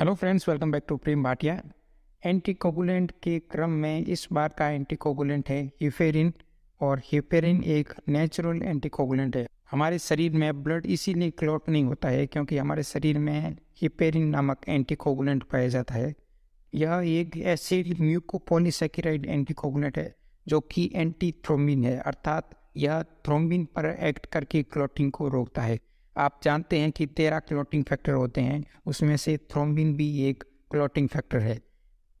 hello friends welcome back to Prem Bhatia anticoagulant के क्रम में इस बार का एंटीकोगुलेंट है हिफेरिन और हिफेरिन एक नेचुरल एंटीकोगुलेंट है हमारे शरीर में ब्लड इसीलिए क्लॉट नहीं होता है क्योंकि हमारे शरीर में हिपेरिन नामक एंटीकोगुलेंट पाया जाता है यह एक एसिड म्यूकोपोलीसेकेराइड एंटीकोगुलेंट है जो कि एंटी थ्रोमिन है अर्थात यह थ्रोमिन पर एक्ट करके क्लॉटिंग को रोकता है आप जानते हैं कि तेरह क्लोटिंग फैक्टर होते हैं उसमें से थ्रोम्बिन भी एक क्लोटिंग फैक्टर है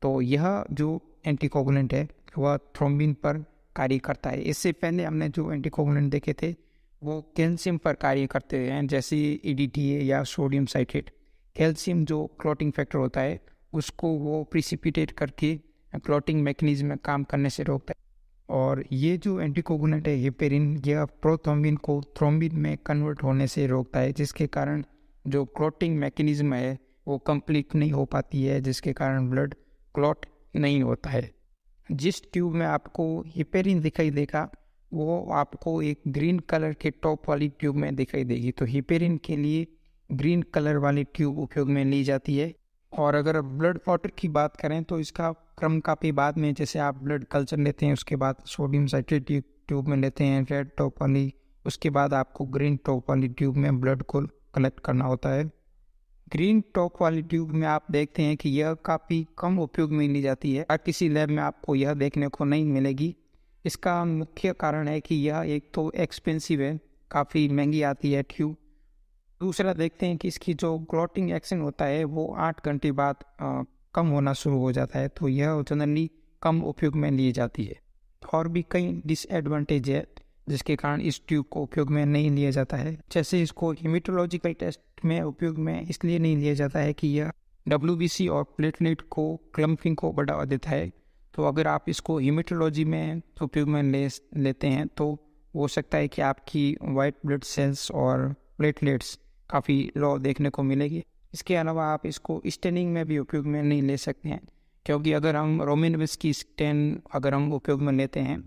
तो यह जो एंटीकोगुलेंट है वह थ्रोम्बिन पर कार्य करता है इससे पहले हमने जो एंटीकोगुलेंट देखे थे वो कैल्शियम पर कार्य करते हैं जैसे ई e या सोडियम साइट्रेट कैल्शियम जो क्लोटिंग फैक्टर होता है उसको वो प्रिसिपिटेट करके क्लोटिंग मैकेनिज्म में काम करने से रोकता है और ये जो एंटीकोगुलेंट है पेरिन यह प्रोथ्रोम्बिन को थ्रोम्बिन में कन्वर्ट होने से रोकता है जिसके कारण जो क्लॉटिंग मैकेनिज्म है वो कंप्लीट नहीं हो पाती है जिसके कारण ब्लड क्लॉट नहीं होता है जिस ट्यूब में आपको हिपेरिन दिखाई देगा वो आपको एक ग्रीन कलर के टॉप वाली ट्यूब में दिखाई देगी तो हिपेरिन के लिए ग्रीन कलर वाली ट्यूब उपयोग में ली जाती है और अगर ब्लड क्लॉटर की बात करें तो इसका क्रम काफ़ी बाद में जैसे आप ब्लड कल्चर लेते हैं उसके बाद सोडियम साइट्रेट ट्यूब में लेते हैं रेड टॉप वाली उसके बाद आपको ग्रीन टॉप वाली ट्यूब में ब्लड को कलेक्ट करना होता है ग्रीन टॉप वाली ट्यूब में आप देखते हैं कि यह काफ़ी कम उपयोग में ली जाती है और किसी लैब में आपको यह देखने को नहीं मिलेगी इसका मुख्य कारण है कि यह एक तो एक्सपेंसिव है काफ़ी महंगी आती है ट्यूब दूसरा देखते हैं कि इसकी जो क्लॉटिंग एक्शन होता है वो आठ घंटे बाद कम होना शुरू हो जाता है तो यह जनरली कम उपयोग में ली जाती है और भी कई डिसएडवांटेज है जिसके कारण इस ट्यूब को उपयोग में नहीं लिया जाता है जैसे इसको हिमिटोलॉजिकल टेस्ट में उपयोग में इसलिए नहीं लिया जाता है कि यह डब्ल्यू और प्लेटलेट को क्लम्पिंग को बढ़ावा देता है तो अगर आप इसको हिमिटोलॉजी में उपयोग में ले लेते हैं तो हो सकता है कि आपकी वाइट ब्लड सेल्स और प्लेटलेट्स काफ़ी लॉ देखने को मिलेगी इसके अलावा आप इसको स्टैंडिंग में भी उपयोग में नहीं ले सकते हैं क्योंकि अगर हम रोमिन विस की स्टैंड अगर हम उपयोग में लेते हैं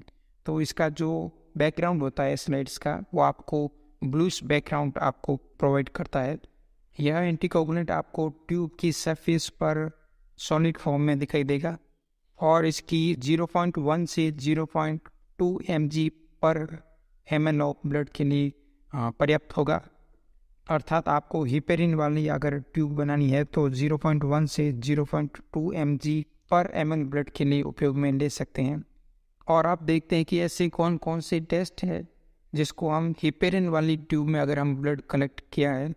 तो इसका जो बैकग्राउंड होता है स्लाइड्स का वो आपको ब्लूश बैकग्राउंड आपको प्रोवाइड करता है यह एंटीकोगुलेंट आपको ट्यूब की सरफेस पर सॉलिड फॉर्म में दिखाई देगा और इसकी 0.1 से 0.2 पॉइंट पर एम ब्लड के लिए पर्याप्त होगा अर्थात आपको हिपेरिन वाली अगर ट्यूब बनानी है तो 0.1 से 0.2 पॉइंट पर एम ब्लड के लिए उपयोग में ले सकते हैं और आप देखते हैं कि ऐसे कौन कौन से टेस्ट है जिसको हम हिपेरिन वाली ट्यूब में अगर हम ब्लड कलेक्ट किया है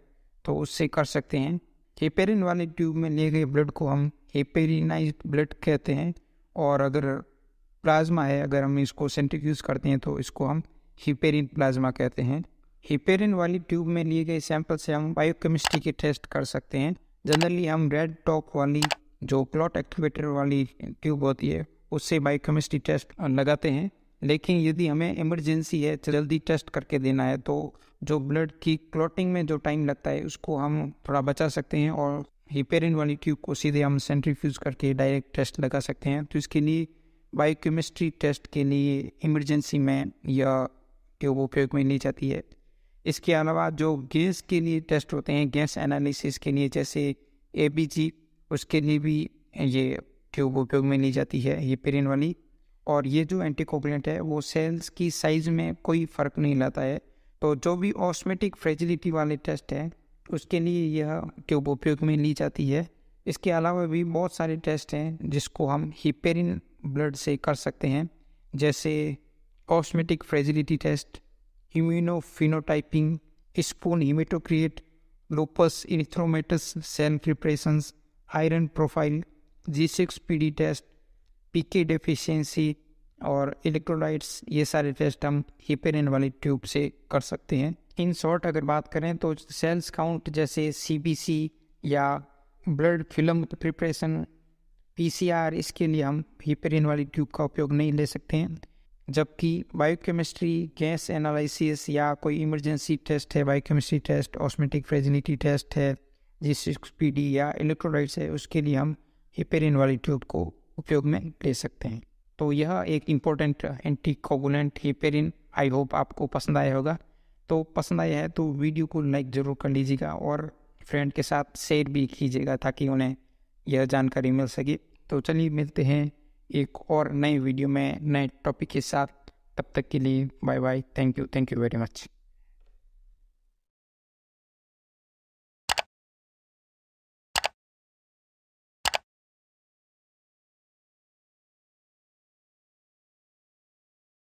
तो उससे कर सकते हैं हिपेरिन वाली ट्यूब में लिए गए ब्लड को हम हिपेरिनाइज ब्लड कहते हैं और अगर प्लाज्मा है अगर हम इसको सेंट्रीफ्यूज करते हैं तो इसको हम हिपेरिन प्लाज्मा कहते हैं हिपेरिन वाली ट्यूब में लिए गए सैंपल से हम बायोकेमिस्ट्री की टेस्ट कर सकते हैं जनरली हम रेड टॉप वाली जो प्लॉट एक्टिवेटर वाली ट्यूब होती है उससे बायोकेमिस्ट्री टेस्ट लगाते हैं लेकिन यदि हमें इमरजेंसी है जल्दी टेस्ट करके देना है तो जो ब्लड की क्लॉटिंग में जो टाइम लगता है उसको हम थोड़ा बचा सकते हैं और हिपेरिन वाली ट्यूब को सीधे हम सेंट्रीफ्यूज करके डायरेक्ट टेस्ट लगा सकते हैं तो इसके लिए बायोकेमिस्ट्री टेस्ट के लिए इमरजेंसी में यह ट्यूब उपयोग में ली जाती है इसके अलावा जो गैस के लिए टेस्ट होते हैं गैस एनालिसिस के लिए जैसे ए उसके लिए भी ये ट्यूब उपयोग में ली जाती है ये पेरिन वाली और ये जो एंटीकोगुलेंट है वो सेल्स की साइज में कोई फ़र्क नहीं लाता है तो जो भी ऑस्मेटिक फ्रेजिलिटी वाले टेस्ट हैं उसके लिए यह ट्यूब उपयोग में ली जाती है इसके अलावा भी बहुत सारे टेस्ट हैं जिसको हम हिपेरिन ब्लड से कर सकते हैं जैसे osmotic fragility test immunophenotyping, spoon hematocrit, lupus erythromatous cell preparations, iron profile, G6PD test, PK deficiency और इलेक्ट्रोलाइट्स ये सारे टेस्ट हम हिपेरिन वाली ट्यूब से कर सकते हैं इन शॉर्ट अगर बात करें तो सेल्स काउंट जैसे सीबीसी या ब्लड फिल्म प्रिपरेशन पीसीआर इसके लिए हम हिपेरिन वाली ट्यूब का उपयोग नहीं ले सकते हैं जबकि बायोकेमिस्ट्री गैस एनालिसिस या कोई इमरजेंसी टेस्ट है biochemistry test osmotic fragility test है जी सिक्स पी डी या इलेक्ट्रोलाइट्स है उसके लिए हम हिपेरिन वाली ट्यूब को उपयोग में ले सकते हैं तो यह एक important anticoagulant heparin I hope आपको पसंद आया होगा तो पसंद आया है तो वीडियो को लाइक ज़रूर कर लीजिएगा और फ्रेंड के साथ शेयर भी कीजिएगा ताकि उन्हें यह जानकारी मिल सके तो चलिए मिलते हैं एक और नए वीडियो में नए टॉपिक के साथ तब तक के लिए bye bye thank you thank you very much